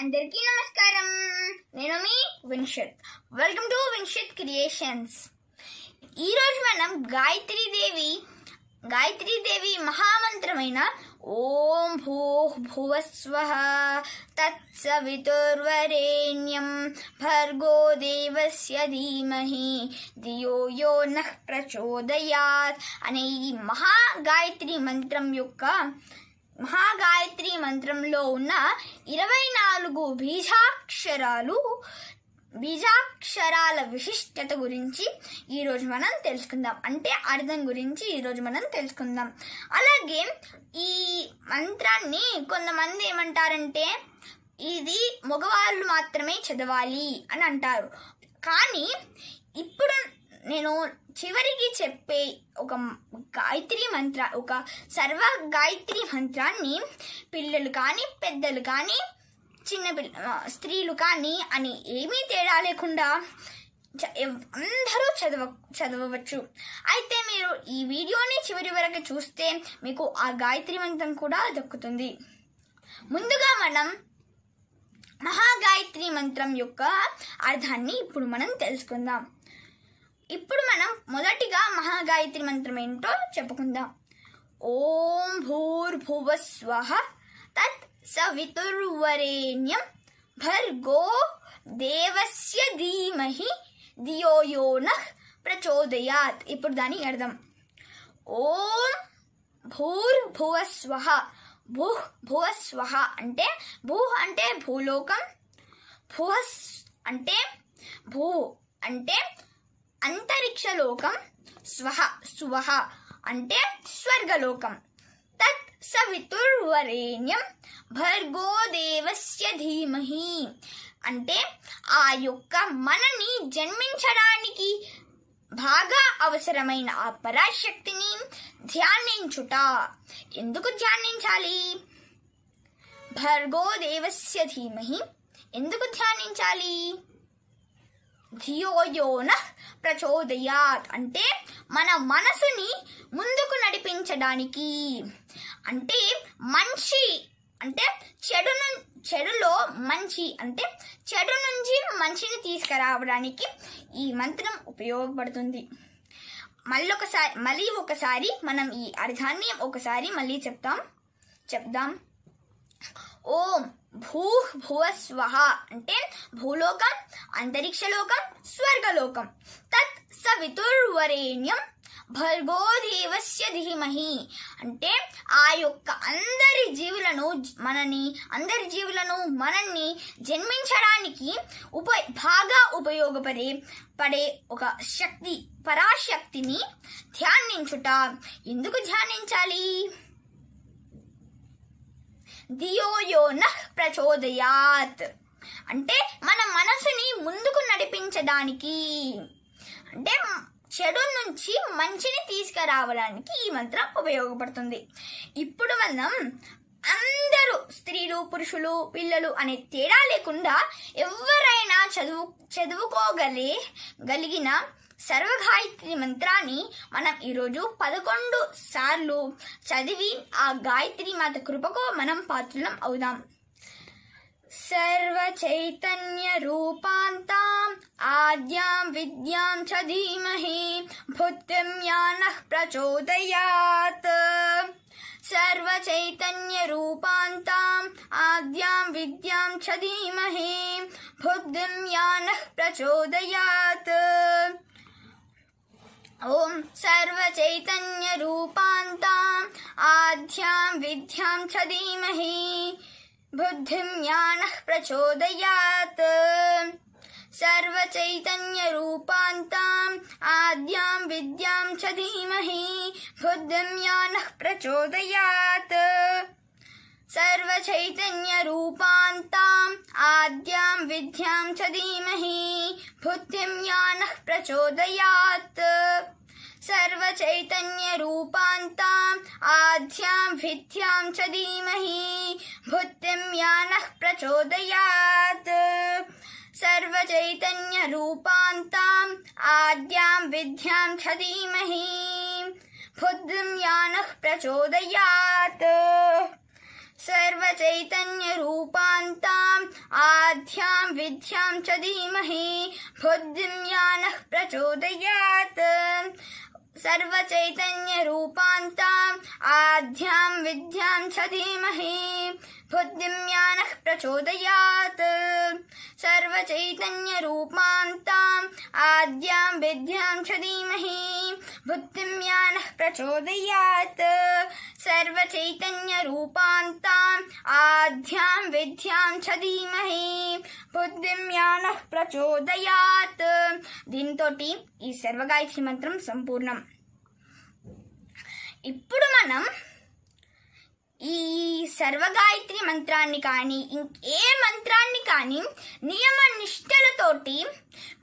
अंदर की नमस्कार वेलकम टू विशेष मन गायत्री देवी गायत्री देवी महामंत्री ओम भू भुवस्व तत्सुर्वरेण्यम भर्गो देवस्य धीमहि धियो यो न प्रचोदयात् अने महागायत्री मंत्रम युक्का మహాగాయత్రి మంత్రంలో ఉన్న ఇరవై నాలుగు బీజాక్షరాలు బీజాక్షరాల విశిష్టత గురించి ఈరోజు మనం తెలుసుకుందాం అంటే అర్థం గురించి ఈరోజు మనం తెలుసుకుందాం అలాగే ఈ మంత్రాన్ని కొంతమంది ఏమంటారంటే ఇది మగవాళ్ళు మాత్రమే చదవాలి అని అంటారు కానీ ఇప్పుడు నేను చివరికి చెప్పే ఒక గాయత్రి మంత్ర ఒక సర్వ గాయత్రి మంత్రాన్ని పిల్లలు కానీ పెద్దలు కానీ చిన్న పిల్ల స్త్రీలు కానీ అని ఏమీ తేడా లేకుండా అందరూ చదవ చదవవచ్చు అయితే మీరు ఈ వీడియోని చివరి వరకు చూస్తే మీకు ఆ గాయత్రి మంత్రం కూడా దక్కుతుంది ముందుగా మనం మహాగాయత్రి మంత్రం యొక్క అర్థాన్ని ఇప్పుడు మనం తెలుసుకుందాం ఇప్పుడు మనం మొదటిగా మహాగాయత్రి మంత్రం ఏంటో చెప్పుకుందాం ఓం భూర్భువ స్వహ తత్ సవితుర్వరేణ్యం భర్గో దేవస్య ధీమహి దియో ప్రచోదయాత్ ఇప్పుడు దాని అర్థం ఓం భూర్భువ స్వహ భూ భువ స్వహ అంటే భూ అంటే భూలోకం భువ అంటే భూ అంటే అంతరిక్షలోకం స్వహ స్వహ అంటే స్వర్గలోకం తత్ సవితుర్వరేణ్యం భర్గో దేవస్య ధీమహి అంటే ఆ యొక్క మనని జన్మించడానికి బాగా అవసరమైన ఆ పరాశక్తిని ధ్యానించుట ఎందుకు ధ్యానించాలి భర్గో దేవస్య ధీమహి ఎందుకు ధ్యానించాలి ధియోయోన ప్రచోదయాత్ అంటే మన మనసుని ముందుకు నడిపించడానికి అంటే మంచి అంటే చెడు చెడులో మంచి అంటే చెడు నుంచి మంచిని తీసుకురావడానికి ఈ మంత్రం ఉపయోగపడుతుంది మళ్ళీ ఒకసారి మళ్ళీ ఒకసారి మనం ఈ అర్థాన్ని ఒకసారి మళ్ళీ చెప్తాం చెప్దాం ఓం భూ స్వహ అంటే భూలోకం అంతరిక్షలోకం స్వర్గలోకం తత్ సవితుర్వరేణ్యం భర్గోదేవస్య ధీమహి అంటే ఆ యొక్క అందరి జీవులను మనని అందరి జీవులను మనల్ని జన్మించడానికి ఉప బాగా ఉపయోగపడే పడే ఒక శక్తి పరాశక్తిని ధ్యానించుట ఎందుకు ధ్యానించాలి ధియో ప్రచోదయాత్ అంటే మన మనసుని ముందుకు నడిపించడానికి అంటే చెడు నుంచి మంచిని తీసుకురావడానికి ఈ మంత్రం ఉపయోగపడుతుంది ఇప్పుడు మనం అందరూ స్త్రీలు పురుషులు పిల్లలు అనే తేడా లేకుండా ఎవరైనా చదువు చదువుకోగలి గలిగిన సర్వగాయత్రి మంత్రాన్ని మనం ఈరోజు పదకొండు సార్లు చదివి ఆ గాయత్రి మాత కృపకో మనం పాత్రలం అవుదాం సర్వచైతన్య రూపాంతాం ఆద్యాం విద్యాం చ ధీమహీ భుత్యం యాన ప్రచోదయాత్ సర్వచైతన్య రూపాంతాం ఆద్యాం విద్యాం చ ధీమహీ బుద్ధిం యాన ప్రచోదయాత్ ओम सर्व ॐ सर्वचैतन्यरूपान्ताम् आद्यां विद्यां च धीमहि बुद्धिं ज्ञानः प्रचोदयात् सर्वचैतन्यरूपान्ताम् आद्यां विद्यां च धीमहि बुद्धिं ज्ञानः प्रचोदयात् सर्वचैतन्यरूपान्ताम् आद्यां विद्यां च धीमहि बुद्धिं ज्ञानः प्रचोदयात् चैतन्य चैतन्यरूपान्ताम् आध्यां भिद्ध्यां च धीमहि भुक्तिं या नः प्रचोदयात् सर्वचैतन्यरूपान्ताम् आद्यां विद्यां च धीमहि भुद्धिं या नः प्रचोदयात् सर्वचैतन्यरूपान्ताम् आध्यां विद्यां च धीमहि भुद्धिं या प्रचोदयात् सर्वचैतन्यरूपान्ताम् आध्याम विद्याम् च धीमहि बुद्धिं यानः प्रचोदयात् सर्वचैतन्यरूपान्ताम् आद्याम् विद्याम् च धीमहि बुद्धिं यानः प्रचोदयात् सर्वचैतन्यरूपान्ताम् आध्यां विद्यां च धीमहि బుద్ధిం యాన ప్రచోదయాత్ దీంతో ఈ సర్వగాయత్రి మంత్రం సంపూర్ణం ఇప్పుడు మనం ఈ సర్వగాయత్రి మంత్రాన్ని కానీ ఇంకే మంత్రాన్ని కానీ నియమ నిష్టలతోటి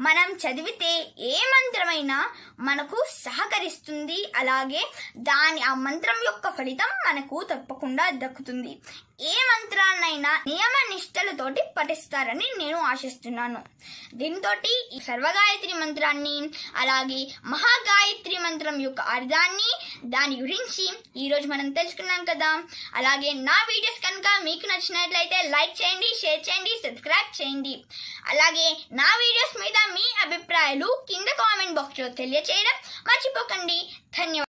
మనం చదివితే ఏ మంత్రమైనా మనకు సహకరిస్తుంది అలాగే దాని ఆ మంత్రం యొక్క ఫలితం మనకు తప్పకుండా దక్కుతుంది ఏ మంత్రాలనైనా నియమ నిష్టలతోటి పఠిస్తారని నేను ఆశిస్తున్నాను దీంతో సర్వగాయత్రి మంత్రాన్ని అలాగే మహాగాయత్రి మంత్రం యొక్క అర్థాన్ని దాని గురించి ఈరోజు మనం తెలుసుకున్నాం కదా అలాగే నా వీడియోస్ కనుక మీకు నచ్చినట్లయితే లైక్ చేయండి షేర్ చేయండి సబ్స్క్రైబ్ చేయండి అలాగే నా వీడియోస్ మీద మీ అభిప్రాయాలు కింద కామెంట్ బాక్స్లో తెలియచేయడం మర్చిపోకండి ధన్యవాదాలు